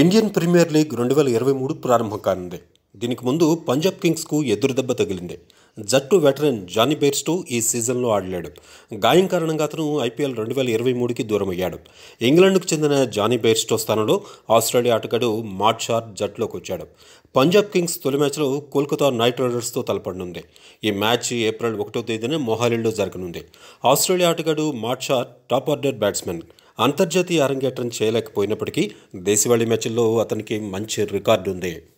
Indian premier league రెండు వేల ఇరవై మూడు ప్రారంభం కానుంది దీనికి ముందు పంజాబ్ కింగ్స్కు ఎదురుదెబ్బ తగిలింది జట్టు వెటరన్ జానీ బేర్స్టో ఈ సీజన్లో ఆడలేడు గాయం కారణంగా అతను ఐపీఎల్ రెండు వేల ఇరవై మూడుకి దూరమయ్యాడు ఇంగ్లాండ్కు చెందిన జానీ బేర్స్టో స్థానంలో ఆస్ట్రేలియా ఆటగాడు మాట్షార్ జట్టులోకి వచ్చాడు పంజాబ్ కింగ్స్ తొలి మ్యాచ్లో కోల్కతా నైట్ రైడర్స్తో తలపడనుంది ఈ మ్యాచ్ ఏప్రిల్ ఒకటో తేదీన మొహాలీలో జరగనుంది ఆస్ట్రేలియా ఆటగాడు మాట్షార్ టాప్ ఆర్డర్ బ్యాట్స్మెన్ అంతర్జాతీయ అరంగేట్రం చేయలేకపోయినప్పటికీ దేశవాళీ మ్యాచ్ల్లో అతనికి మంచి రికార్డు ఉంది